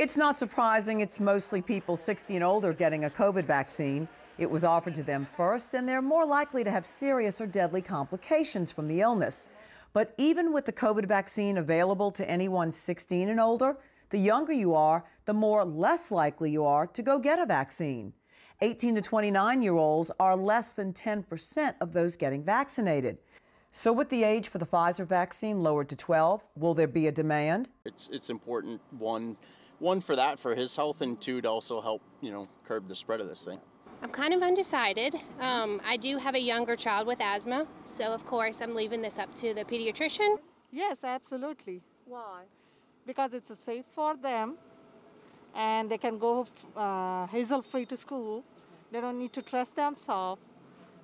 It's not surprising. It's mostly people 60 and older getting a COVID vaccine. It was offered to them first, and they're more likely to have serious or deadly complications from the illness. But even with the COVID vaccine available to anyone 16 and older, the younger you are, the more less likely you are to go get a vaccine. 18 to 29 year olds are less than 10% of those getting vaccinated. So, with the age for the Pfizer vaccine lowered to 12, will there be a demand? It's, it's important, one, one for that for his health, and two to also help you know curb the spread of this thing. I'm kind of undecided. Um, I do have a younger child with asthma, so of course I'm leaving this up to the pediatrician. Yes, absolutely. Why? Because it's safe for them, and they can go uh, hassle-free to school. They don't need to stress themselves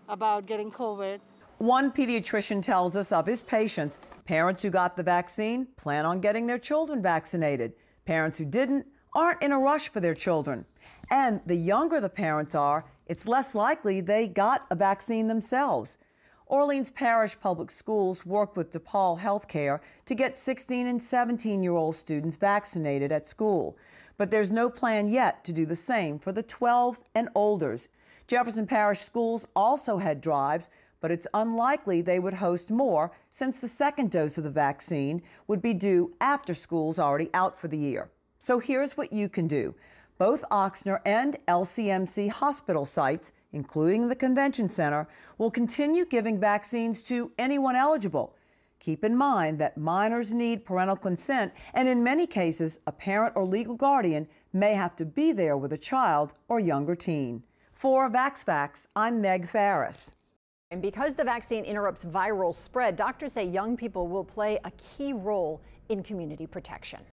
about getting COVID. One pediatrician tells us of his patients, parents who got the vaccine plan on getting their children vaccinated. Parents who didn't aren't in a rush for their children. And the younger the parents are, it's less likely they got a vaccine themselves. Orleans Parish Public Schools worked with DePaul Healthcare to get 16 and 17 year old students vaccinated at school. But there's no plan yet to do the same for the 12 and olders. Jefferson Parish schools also had drives but it's unlikely they would host more since the second dose of the vaccine would be due after school's already out for the year. So here's what you can do. Both Oxner and LCMC hospital sites, including the convention center, will continue giving vaccines to anyone eligible. Keep in mind that minors need parental consent, and in many cases, a parent or legal guardian may have to be there with a child or younger teen. For VaxFax, I'm Meg Ferris. And because the vaccine interrupts viral spread, doctors say young people will play a key role in community protection.